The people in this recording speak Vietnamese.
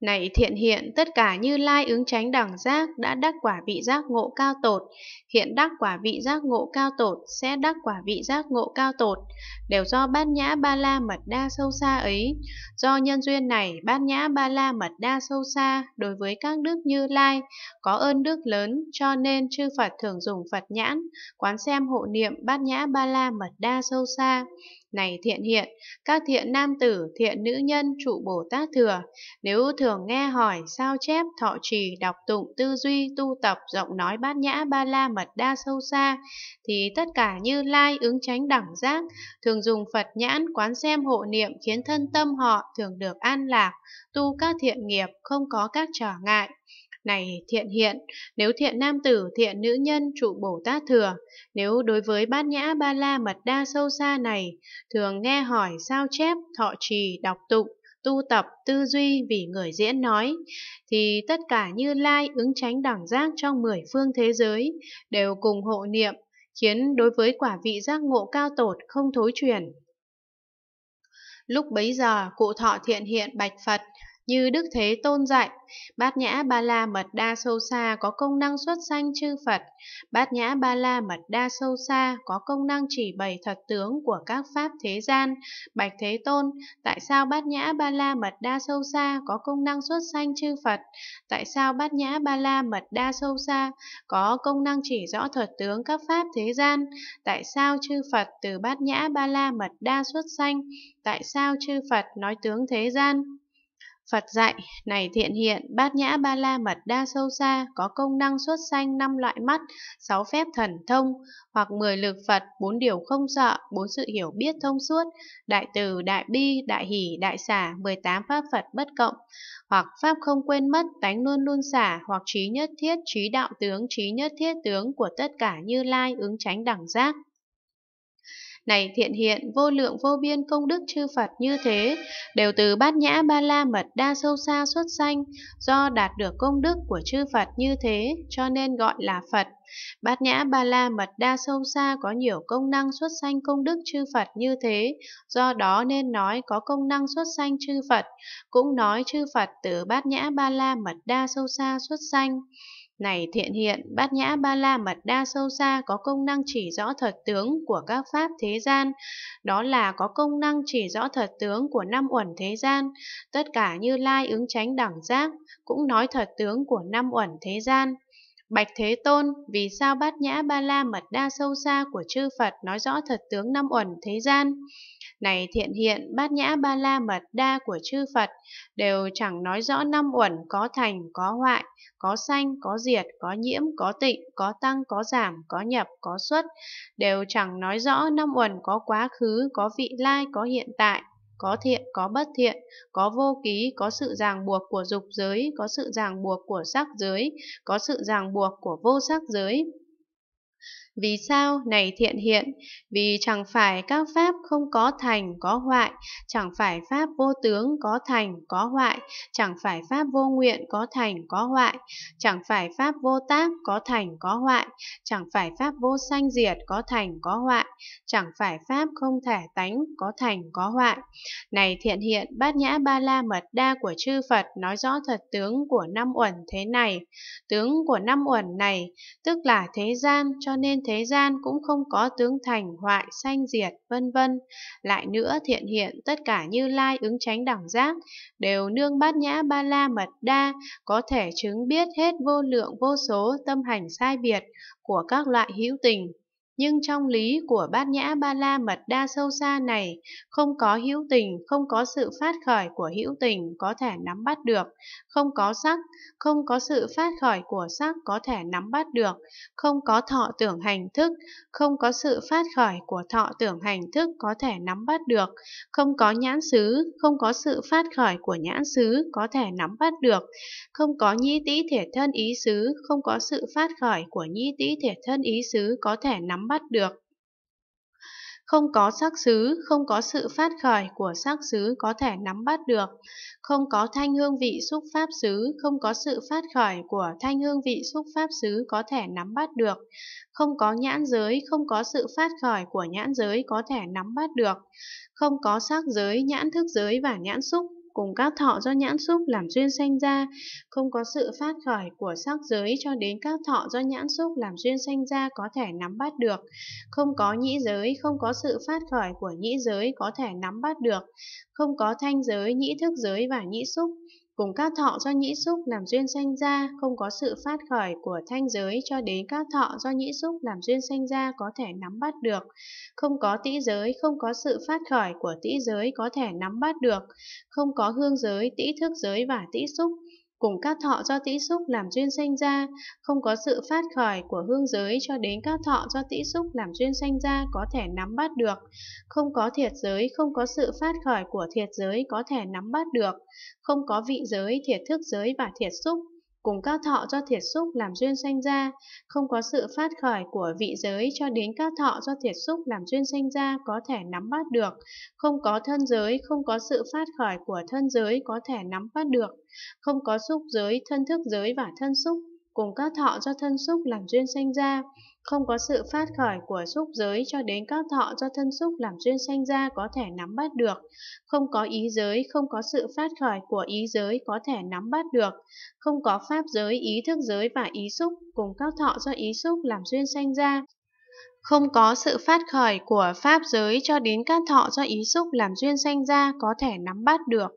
Này thiện hiện, tất cả như lai ứng tránh đẳng giác đã đắc quả vị giác ngộ cao tột, hiện đắc quả vị giác ngộ cao tột, sẽ đắc quả vị giác ngộ cao tột, đều do bát nhã ba la mật đa sâu xa ấy. Do nhân duyên này, bát nhã ba la mật đa sâu xa đối với các đức như lai có ơn đức lớn, cho nên chư Phật thường dùng Phật nhãn, quán xem hộ niệm bát nhã ba la mật đa sâu xa. Này thiện hiện, các thiện nam tử, thiện nữ nhân trụ Bồ Tát thừa, nếu thường nghe hỏi, sao chép, thọ trì, đọc tụng, tư duy, tu tập, rộng nói bát nhã, ba la mật đa sâu xa, thì tất cả như lai ứng tránh đẳng giác, thường dùng Phật nhãn quán xem hộ niệm khiến thân tâm họ thường được an lạc, tu các thiện nghiệp, không có các trở ngại. Này thiện hiện, nếu thiện nam tử, thiện nữ nhân trụ Bồ Tát thừa, nếu đối với bát nhã ba la mật đa sâu xa này, thường nghe hỏi sao chép, thọ trì, đọc tụng, tu tập, tư duy vì người diễn nói, thì tất cả như lai ứng tránh đẳng giác trong mười phương thế giới đều cùng hộ niệm, khiến đối với quả vị giác ngộ cao tột không thối chuyển. Lúc bấy giờ, cụ thọ thiện hiện bạch Phật, như Đức Thế Tôn dạy, Bát Nhã Ba La Mật Đa Sâu Xa có công năng xuất sanh chư Phật, Bát Nhã Ba La Mật Đa Sâu Xa có công năng chỉ bày thật tướng của các pháp thế gian. Bạch Thế Tôn, tại sao Bát Nhã Ba La Mật Đa Sâu Xa có công năng xuất sanh chư Phật? Tại sao Bát Nhã Ba La Mật Đa Sâu Xa có công năng chỉ rõ thật tướng các pháp thế gian? Tại sao chư Phật từ Bát Nhã Ba La Mật Đa xuất sanh? Tại sao chư Phật nói tướng thế gian? Phật dạy, này thiện hiện, bát nhã ba la mật đa sâu xa, có công năng xuất sanh năm loại mắt, sáu phép thần thông, hoặc mười lực Phật, bốn điều không sợ, bốn sự hiểu biết thông suốt, đại từ, đại bi, đại hỷ, đại xả, mười tám pháp Phật bất cộng, hoặc pháp không quên mất, tánh luôn luôn xả, hoặc trí nhất thiết, trí đạo tướng, trí nhất thiết tướng của tất cả như lai, ứng tránh đẳng giác. Này thiện hiện, vô lượng vô biên công đức chư Phật như thế, đều từ bát nhã ba la mật đa sâu xa xuất sanh, do đạt được công đức của chư Phật như thế, cho nên gọi là Phật. Bát nhã ba la mật đa sâu xa có nhiều công năng xuất sanh công đức chư Phật như thế, do đó nên nói có công năng xuất sanh chư Phật, cũng nói chư Phật từ bát nhã ba la mật đa sâu xa xuất sanh. Này thiện hiện, bát nhã ba la mật đa sâu xa có công năng chỉ rõ thật tướng của các pháp thế gian, đó là có công năng chỉ rõ thật tướng của năm uẩn thế gian, tất cả như lai ứng tránh đẳng giác, cũng nói thật tướng của năm uẩn thế gian. Bạch Thế Tôn, vì sao bát nhã ba la mật đa sâu xa của chư Phật nói rõ thật tướng năm uẩn thế gian? Này thiện hiện, bát nhã ba la mật đa của chư Phật đều chẳng nói rõ năm uẩn có thành, có hoại, có sanh, có diệt, có nhiễm, có tịnh, có tăng, có giảm, có nhập, có xuất, đều chẳng nói rõ năm uẩn có quá khứ, có vị lai, có hiện tại, có thiện, có bất thiện, có vô ký, có sự ràng buộc của dục giới, có sự ràng buộc của sắc giới, có sự ràng buộc của vô sắc giới. Vì sao này thiện hiện? Vì chẳng phải các pháp không có thành có hoại, chẳng phải pháp vô tướng có thành có hoại, chẳng phải pháp vô nguyện có thành có hoại, chẳng phải pháp vô tác có thành có hoại, chẳng phải pháp vô sanh diệt có thành có hoại, chẳng phải pháp không thể tánh có thành có hoại. Này thiện hiện, bát nhã ba la mật đa của chư Phật nói rõ thật tướng của năm uẩn thế này. Tướng của năm uẩn này tức là thế gian cho nên thế gian cũng không có tướng thành hoại sanh diệt vân vân lại nữa thiện hiện tất cả như lai ứng tránh đẳng giác đều nương bát nhã ba la mật đa có thể chứng biết hết vô lượng vô số tâm hành sai biệt của các loại hữu tình nhưng trong lý của bát nhã ba la mật đa sâu xa này không có hữu tình không có sự phát khởi của hữu tình có thể nắm bắt được không có sắc không có sự phát khởi của sắc có thể nắm bắt được không có thọ tưởng hành thức không có sự phát khởi của thọ tưởng hành thức có thể nắm bắt được không có nhãn xứ không có sự phát khởi của nhãn xứ có thể nắm bắt được không có nhĩ tĩ thể thân ý xứ không có sự phát khởi của nhĩ tĩ thể thân ý xứ có thể nắm bắt được. Không có sắc xứ, không có sự phát khởi của sắc xứ có thể nắm bắt được. Không có thanh hương vị xúc pháp xứ, không có sự phát khởi của thanh hương vị xúc pháp xứ có thể nắm bắt được. Không có nhãn giới, không có sự phát khởi của nhãn giới có thể nắm bắt được. Không có sắc giới, nhãn thức giới và nhãn xúc cùng các thọ do nhãn xúc làm duyên sanh ra, không có sự phát khởi của sắc giới cho đến các thọ do nhãn xúc làm duyên sanh ra có thể nắm bắt được, không có nhĩ giới, không có sự phát khởi của nhĩ giới có thể nắm bắt được, không có thanh giới, nhĩ thức giới và nhĩ xúc, cùng các thọ do nhĩ xúc làm duyên sanh ra không có sự phát khởi của thanh giới cho đến các thọ do nhĩ xúc làm duyên sanh ra có thể nắm bắt được, không có tĩ giới, không có sự phát khởi của tĩ giới có thể nắm bắt được, không có hương giới, tĩ thức giới và tĩ xúc, cùng các thọ do tĩ xúc làm duyên sanh ra, không có sự phát khởi của hương giới cho đến các thọ do tĩ xúc làm duyên sanh ra có thể nắm bắt được, không có thiệt giới, không có sự phát khởi của thiệt giới có thể nắm bắt được, không có vị giới, thiệt thức giới và thiệt xúc cùng cao thọ do thiệt xúc làm duyên sanh ra, không có sự phát khởi của vị giới cho đến cao thọ do thiệt xúc làm duyên sanh ra có thể nắm bắt được, không có thân giới, không có sự phát khởi của thân giới có thể nắm bắt được, không có xúc giới, thân thức giới và thân xúc cùng các thọ do thân xúc làm duyên sanh ra, không có sự phát khởi của xúc giới cho đến các thọ do thân xúc làm duyên sanh ra có thể nắm bắt được, không có ý giới, không có sự phát khởi của ý giới có thể nắm bắt được, không có pháp giới, ý thức giới và ý xúc cùng các thọ do ý xúc làm duyên sanh ra, không có sự phát khởi của pháp giới cho đến các thọ do ý xúc làm duyên sanh ra có thể nắm bắt được.